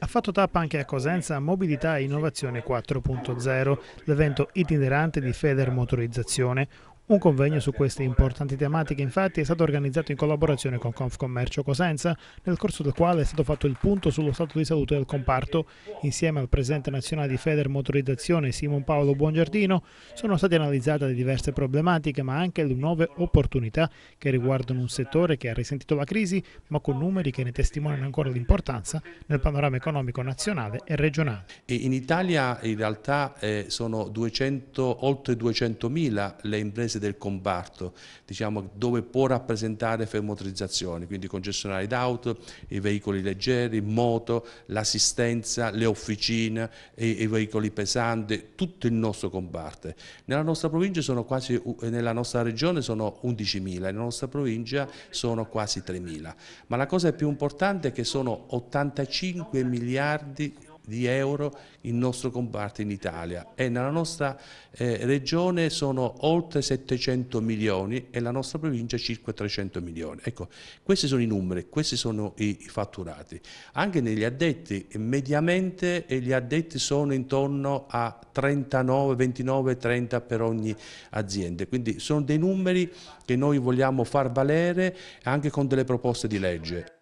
Ha fatto tappa anche a Cosenza Mobilità e Innovazione 4.0, l'evento itinerante di Feder Motorizzazione, un convegno su queste importanti tematiche infatti è stato organizzato in collaborazione con Confcommercio Cosenza, nel corso del quale è stato fatto il punto sullo stato di salute del comparto. Insieme al presidente nazionale di Feder Motorizzazione Simon Paolo Buongiardino sono state analizzate le diverse problematiche ma anche le nuove opportunità che riguardano un settore che ha risentito la crisi ma con numeri che ne testimoniano ancora l'importanza nel panorama economico nazionale e regionale. In Italia in realtà eh, sono 200, oltre 200.000 le imprese esigenze del comparto, diciamo, dove può rappresentare fermotrizzazioni, quindi concessionari d'auto, i veicoli leggeri, moto, l'assistenza, le officine, i, i, veicoli pesanti, tutto il nostro comparto. Nella nostra provincia sono quasi, nella nostra regione sono 11.000, nella nostra provincia sono quasi 3.000, ma la cosa più importante è che sono 85 miliardi di euro il nostro comparto in Italia e nella nostra eh, regione sono oltre 700 milioni e la nostra provincia circa 300 milioni. Ecco, questi sono i numeri, questi sono i, i fatturati. Anche negli addetti, mediamente eh, gli addetti sono intorno a 39, 29, 30 per ogni azienda, quindi sono dei numeri che noi vogliamo far valere anche con delle proposte di legge.